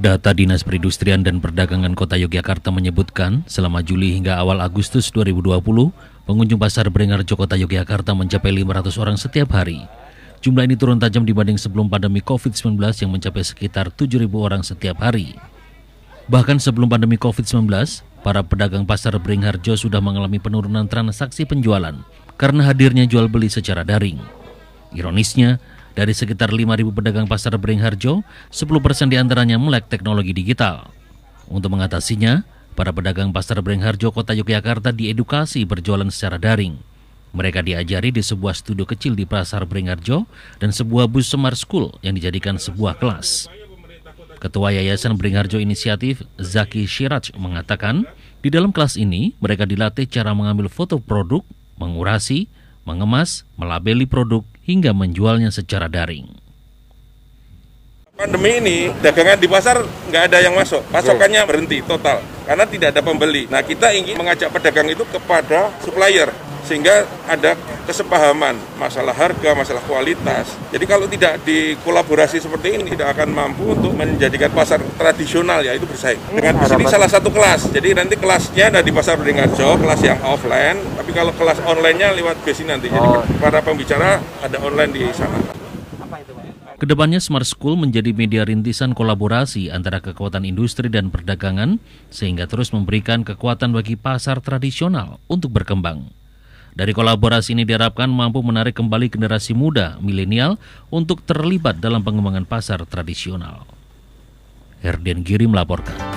Data Dinas Perindustrian dan Perdagangan Kota Yogyakarta menyebutkan, selama Juli hingga awal Agustus 2020, pengunjung pasar Berengarjo Kota Yogyakarta mencapai 500 orang setiap hari. Jumlah ini turun tajam dibanding sebelum pandemi COVID-19 yang mencapai sekitar 7.000 orang setiap hari. Bahkan sebelum pandemi COVID-19, para pedagang pasar Beringharjo sudah mengalami penurunan transaksi penjualan karena hadirnya jual beli secara daring. Ironisnya, dari sekitar 5.000 pedagang pasar Beringharjo, 10% diantaranya melek teknologi digital. Untuk mengatasinya, para pedagang pasar Beringharjo Kota Yogyakarta diedukasi berjualan secara daring. Mereka diajari di sebuah studio kecil di Pasar Beringharjo dan sebuah bus semar School yang dijadikan sebuah kelas. Ketua Yayasan Beringharjo Inisiatif Zaki Shiraj mengatakan, di dalam kelas ini mereka dilatih cara mengambil foto produk, mengurasi, mengemas, melabeli produk, hingga menjualnya secara daring. Pandemi ini dagangan di pasar nggak ada yang masuk, pasokannya berhenti total karena tidak ada pembeli. Nah kita ingin mengajak pedagang itu kepada supplier sehingga ada kesepahaman masalah harga, masalah kualitas. Jadi kalau tidak dikolaborasi seperti ini tidak akan mampu untuk menjadikan pasar tradisional ya itu bersaing. Dengan di sini salah satu kelas. Jadi nanti kelasnya ada di Pasar Beringharjo, kelas yang offline, tapi kalau kelas online-nya lewat besi nanti. Jadi oh. para pembicara ada online di sana. Kedepannya Smart School menjadi media rintisan kolaborasi antara kekuatan industri dan perdagangan, sehingga terus memberikan kekuatan bagi pasar tradisional untuk berkembang. Dari kolaborasi ini diharapkan mampu menarik kembali generasi muda milenial untuk terlibat dalam pengembangan pasar tradisional. Herdian Giri melaporkan.